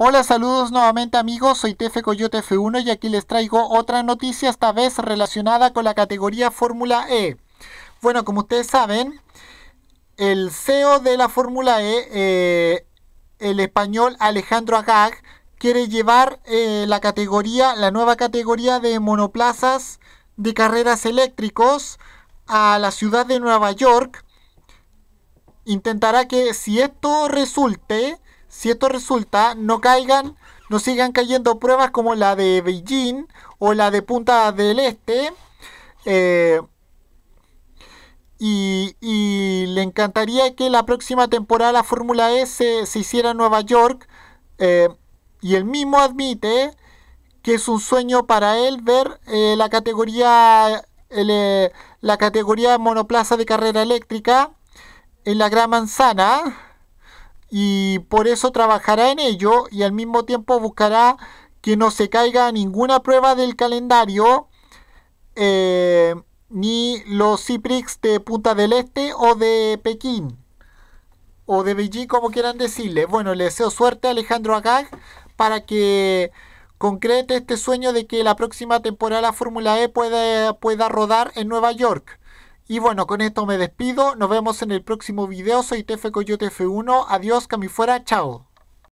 Hola, saludos nuevamente amigos, soy TF Coyote F1 y aquí les traigo otra noticia, esta vez relacionada con la categoría Fórmula E. Bueno, como ustedes saben, el CEO de la Fórmula E, eh, el español Alejandro Agag, quiere llevar eh, la categoría, la nueva categoría de monoplazas de carreras eléctricos a la ciudad de Nueva York. Intentará que si esto resulte, si esto resulta, no caigan, no sigan cayendo pruebas como la de Beijing o la de Punta del Este. Eh, y, le encantaría que la próxima temporada la Fórmula e S se, hiciera en Nueva York. Eh, y él mismo admite que es un sueño para él ver eh, la categoría la categoría monoplaza de carrera eléctrica en la Gran Manzana y por eso trabajará en ello y al mismo tiempo buscará que no se caiga ninguna prueba del calendario eh, ni los CIPRIX de Punta del Este o de Pekín o de Beijing como quieran decirle. Bueno, le deseo suerte a Alejandro Agag para que concrete este sueño de que la próxima temporada la Fórmula E pueda rodar en Nueva York. Y bueno, con esto me despido. Nos vemos en el próximo video. Soy TF Coyote F1. Adiós, cami fuera. Chao.